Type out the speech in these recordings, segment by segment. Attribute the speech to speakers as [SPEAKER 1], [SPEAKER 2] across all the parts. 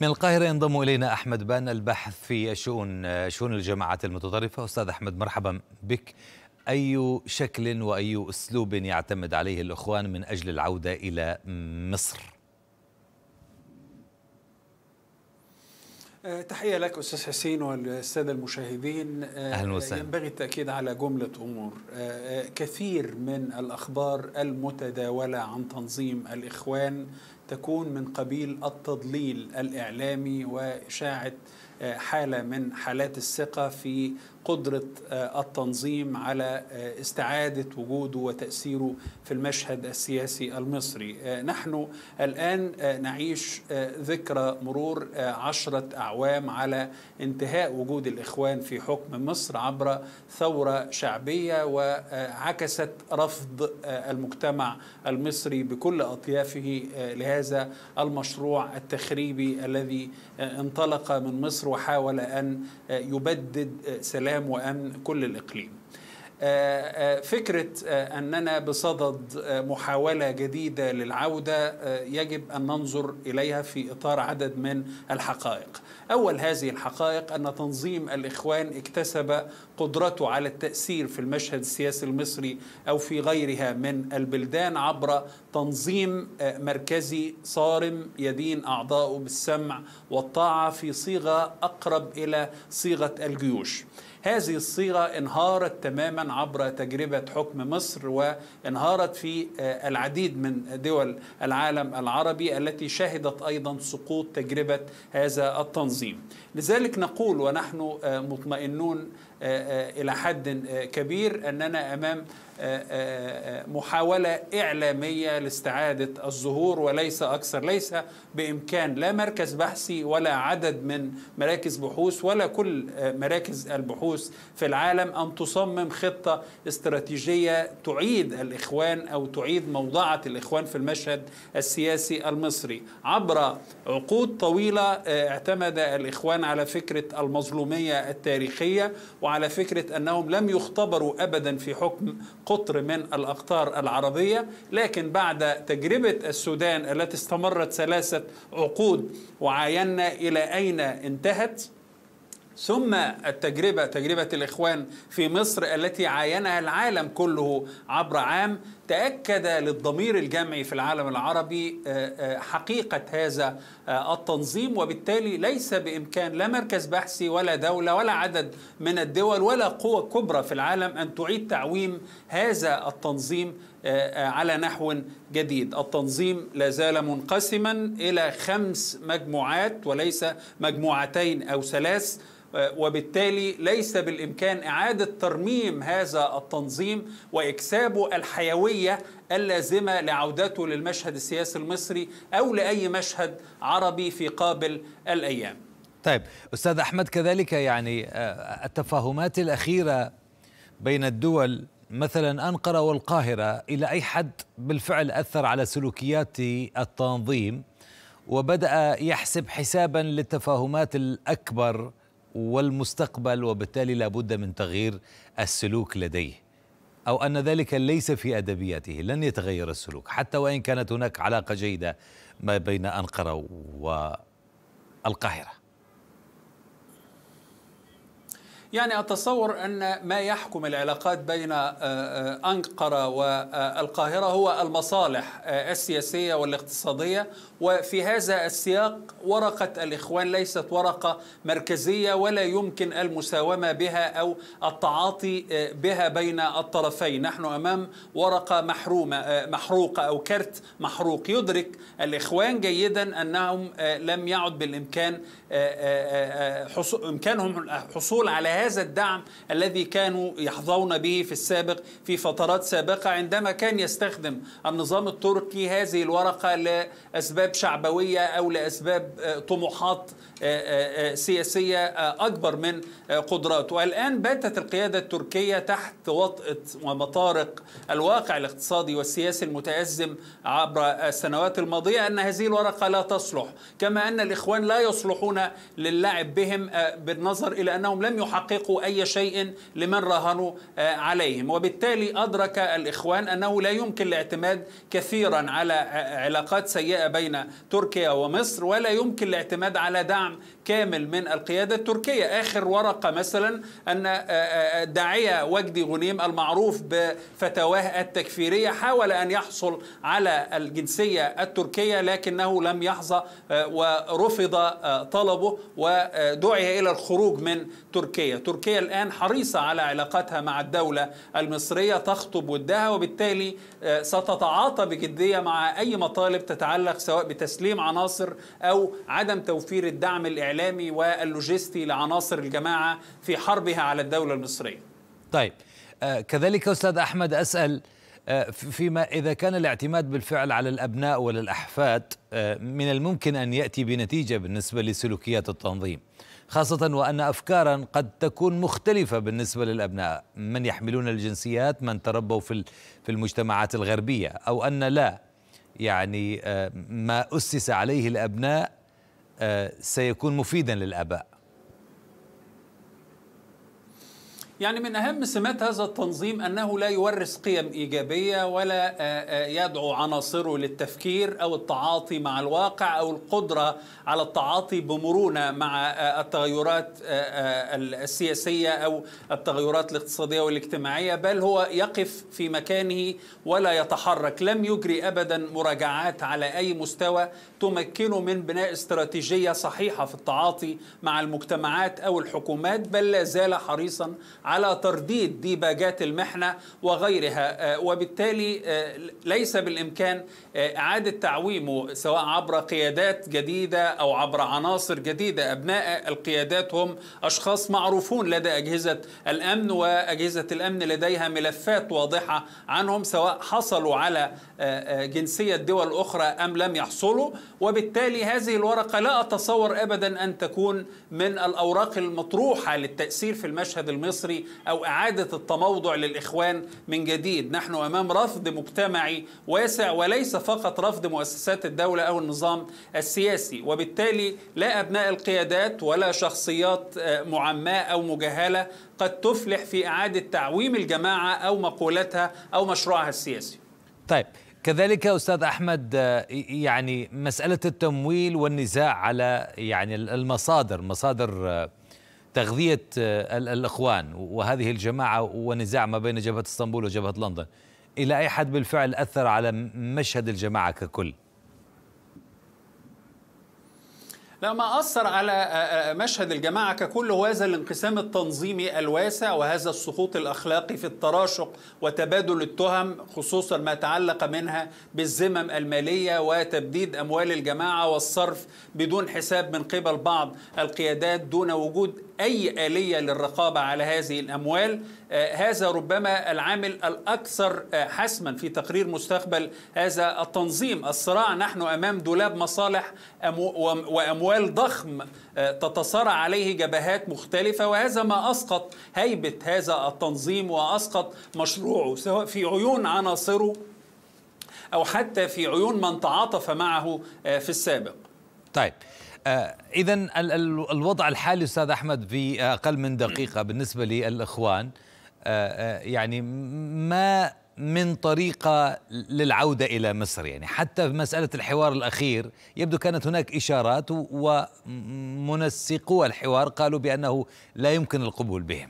[SPEAKER 1] من القاهرة ينضم إلينا أحمد بان الباحث في شؤون شؤون الجماعات المتطرفة أستاذ أحمد مرحبا بك أي شكل وأي أسلوب يعتمد عليه الإخوان من أجل العودة إلى مصر
[SPEAKER 2] أه، تحية لك أستاذ حسين والسادة المشاهدين أه، أهلا وسهلا ينبغي التأكيد على جملة أمور أه، كثير من الأخبار المتداولة عن تنظيم الإخوان تكون من قبيل التضليل الإعلامي وإشاعة آه، حالة من حالات الثقة في قدرة آه، التنظيم على آه، استعادة وجوده وتأثيره في المشهد السياسي المصري آه، نحن الآن نعيش ذكرى مرور عشرة أعوام على انتهاء وجود الإخوان في حكم مصر عبر ثورة شعبية وعكست رفض المجتمع المصري بكل أطيافه لهذا المشروع التخريبي الذي انطلق من مصر وحاول أن يبدد سلام السلام وأمن كل الإقليم آه، آه، فكرة آه، أننا بصدد محاولة جديدة للعودة يجب أن ننظر إليها في إطار عدد من الحقائق أول هذه الحقائق أن تنظيم الإخوان اكتسب قدرته على التأثير في المشهد السياسي المصري أو في غيرها من البلدان عبر تنظيم آه، مركزي صارم يدين أعضائه بالسمع والطاعة في صيغة أقرب إلى صيغة الجيوش هذه الصيغة انهارت تماما عبر تجربة حكم مصر وانهارت في آه، العديد من دول العالم العربي التي شهدت أيضا سقوط تجربة هذا التنظيم لذلك نقول ونحن آه، مطمئنون آه، آه، إلى حد آه، كبير أننا أمام محاولة إعلامية لاستعادة الظهور وليس أكثر ليس بإمكان لا مركز بحثي ولا عدد من مراكز بحوث ولا كل مراكز البحوث في العالم أن تصمم خطة استراتيجية تعيد الإخوان أو تعيد موضعة الإخوان في المشهد السياسي المصري عبر عقود طويلة اعتمد الإخوان على فكرة المظلومية التاريخية و وعلى فكرة أنهم لم يختبروا أبدا في حكم قطر من الأقطار العربية لكن بعد تجربة السودان التي استمرت ثلاثة عقود وعاينا إلى أين انتهت ثم التجربة تجربة الإخوان في مصر التي عاينها العالم كله عبر عام تأكد للضمير الجمعي في العالم العربي آه، آه، حقيقة هذا آه، التنظيم وبالتالي ليس بإمكان لا مركز بحثي ولا دولة ولا عدد من الدول ولا قوى كبرى في العالم أن تعيد تعويم هذا التنظيم على نحو جديد التنظيم لا زال منقسما إلى خمس مجموعات وليس مجموعتين أو ثلاث وبالتالي ليس بالامكان اعاده ترميم هذا التنظيم واكسابه الحيويه الحقيقية اللازمة لعودته للمشهد السياسي المصري أو لأي مشهد عربي في قابل الأيام
[SPEAKER 1] طيب أستاذ أحمد كذلك يعني آه، التفاهمات الأخيرة بين الدول مثلا أنقرة والقاهرة إلى أي حد بالفعل أثر على سلوكيات التنظيم وبدأ يحسب حسابا للتفاهمات الأكبر والمستقبل وبالتالي لابد من تغيير السلوك لديه أو أن ذلك ليس في أدبياته لن يتغير السلوك حتى وإن كانت هناك علاقة جيدة ما بين أنقرة والقاهرة
[SPEAKER 2] يعني أتصور أن ما يحكم العلاقات بين آه، آه، أنقرة والقاهرة هو المصالح آه، السياسية والاقتصادية وفي هذا السياق ورقة الإخوان ليست ورقة مركزية ولا يمكن المساومة بها أو التعاطي بها بين الطرفين نحن أمام ورقة محرومة محروقة أو كرت محروق يدرك الإخوان جيدا أنهم لم يعد بالإمكان إمكانهم الحصول على هذا الدعم الذي كانوا يحظون به في السابق في فترات سابقة عندما كان يستخدم النظام التركي هذه الورقة لأسباب شعبوية أو لأسباب آه، طموحات آه، آه، سياسية أكبر من قدراته والآن باتت القيادة التركية تحت وطأة ومطارق الواقع الاقتصادي والسياسي المتأزم عبر السنوات الماضية أن هذه الورقة لا تصلح كما أن الإخوان لا يصلحون للعب بهم بالنظر إلى أنهم لم يحققوا يحققوا أي شيء لمن راهنوا آه، عليهم وبالتالي أدرك الإخوان أنه لا يمكن الاعتماد كثيرا على آه، علاقات سيئة بين تركيا ومصر ولا يمكن الاعتماد على دعم كامل من القيادة التركية آخر ورقة مثلا أن الداعية آه، وجدي غنيم المعروف بفتواه التكفيرية حاول أن يحصل على الجنسية التركية لكنه لم يحظى ورفض طلبه ودعي إلى الخروج من تركيا تركيا الآن حريصة على علاقاتها مع الدولة المصرية تخطب ودها وبالتالي آه، ستتعاطى بجدية مع أي مطالب تتعلق سواء بتسليم عناصر أو عدم توفير الدعم الإعلامي واللوجستي لعناصر الجماعة في حربها على الدولة المصرية
[SPEAKER 1] طيب آه، كذلك أستاذ أحمد أسأل آه، فيما إذا كان الاعتماد بالفعل على الأبناء والأحفاد من الممكن أن يأتي بنتيجة بالنسبة لسلوكيات التنظيم خاصة وأن أفكارا قد تكون مختلفة بالنسبة للأبناء من يحملون الجنسيات من تربوا في في المجتمعات الغربية أو أن لا يعني آه، ما أسس عليه الأبناء آه، سيكون مفيدا للآباء
[SPEAKER 2] يعني من أهم سمات هذا التنظيم أنه لا يورث قيم إيجابية ولا آه، آه، يدعو عناصره للتفكير أو التعاطي مع الواقع أو القدرة على التعاطي بمرونة مع آه، التغيرات السياسية أو التغيرات الاقتصادية والاجتماعية بل هو يقف في مكانه ولا يتحرك لم يجري أبدا مراجعات على أي مستوى تمكنه من بناء استراتيجية صحيحة في التعاطي مع المجتمعات أو الحكومات بل لا زال حريصا على ترديد ديباجات المحنة وغيرها آه، وبالتالي آه، ليس بالإمكان آه، إعادة تعويمه سواء عبر قيادات جديدة أو عبر عناصر جديدة أبناء القيادات هم أشخاص معروفون لدى أجهزة الأمن وأجهزة الأمن لديها ملفات واضحة عنهم سواء حصلوا على جنسية دول أخرى أم لم يحصلوا وبالتالي هذه الورقة لا أتصور أبدا أن تكون من الأوراق المطروحة للتأثير في المشهد المصري أو إعادة التموضع للإخوان من جديد نحن أمام رفض مجتمعي واسع وليس فقط رفض مؤسسات الدولة أو النظام السياسي وبالتالي لا أبناء القيادات ولا شخصيات آه، معماة أو مجهلة قد تفلح في إعادة تعويم الجماعة أو مقولتها أو مشروعها السياسي
[SPEAKER 1] طيب كذلك استاذ احمد آه، يعني مساله التمويل والنزاع على يعني المصادر مصادر آه، تغذية آه، الإخوان وهذه الجماعة ونزاع ما بين جبهة اسطنبول وجبهة لندن إلى أي حد بالفعل أثر على مشهد الجماعة ككل؟
[SPEAKER 2] لا ما أثر على آه، آه، مشهد الجماعة ككل هو هذا الانقسام التنظيمي الواسع وهذا السقوط الأخلاقي في التراشق وتبادل التهم خصوصا ما تعلق منها بالذمم المالية وتبديد أموال الجماعة والصرف بدون حساب من قبل بعض القيادات دون وجود أي آلية للرقابة على هذه الأموال آه، هذا ربما العامل الأكثر آه، حسما في تقرير مستقبل هذا التنظيم الصراع نحن أمام دولاب مصالح وأموال ضخم آه، تتصارع عليه جبهات مختلفة وهذا ما أسقط هيبة هذا التنظيم وأسقط مشروعه سواء في عيون عناصره أو حتى في عيون من تعاطف معه في السابق
[SPEAKER 1] طيب آه، إذا الوضع الحالي أستاذ أحمد في أقل من دقيقة بالنسبة للإخوان آه، آه، يعني ما من طريقة للعودة إلى مصر يعني حتى في مسألة الحوار الأخير يبدو كانت هناك إشارات ومنسقو الحوار قالوا بأنه لا يمكن القبول بهم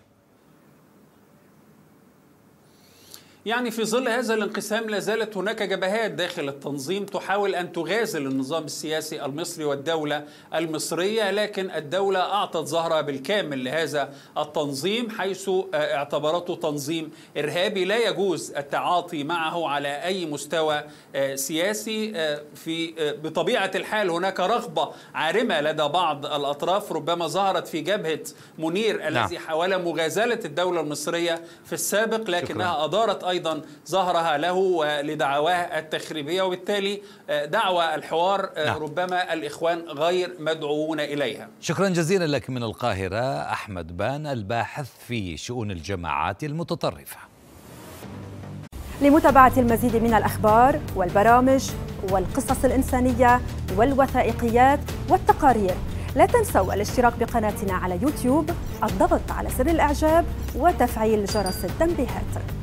[SPEAKER 2] يعني في ظل هذا الانقسام لا زالت هناك جبهات داخل التنظيم تحاول أن تغازل النظام السياسي المصري والدولة المصرية لكن الدولة أعطت ظهرها بالكامل لهذا التنظيم حيث آه، اعتبرته تنظيم إرهابي لا يجوز التعاطي معه على أي مستوى آه، سياسي آه، في بطبيعة الحال هناك رغبة عارمة لدى بعض الأطراف ربما ظهرت في جبهة منير نعم. الذي حاول مغازلة الدولة المصرية في السابق لكنها شكرا. أدارت أيضا أيضا ظهرها له ولدعواه التخريبية وبالتالي آه، دعوة الحوار آه، نعم. ربما الإخوان غير مدعوون إليها
[SPEAKER 1] شكرا جزيلا لك من القاهرة أحمد بان الباحث في شؤون الجماعات المتطرفة لمتابعة المزيد من الأخبار والبرامج والقصص الإنسانية والوثائقيات والتقارير لا تنسوا الاشتراك بقناتنا على يوتيوب الضغط على زر الإعجاب وتفعيل جرس التنبيهات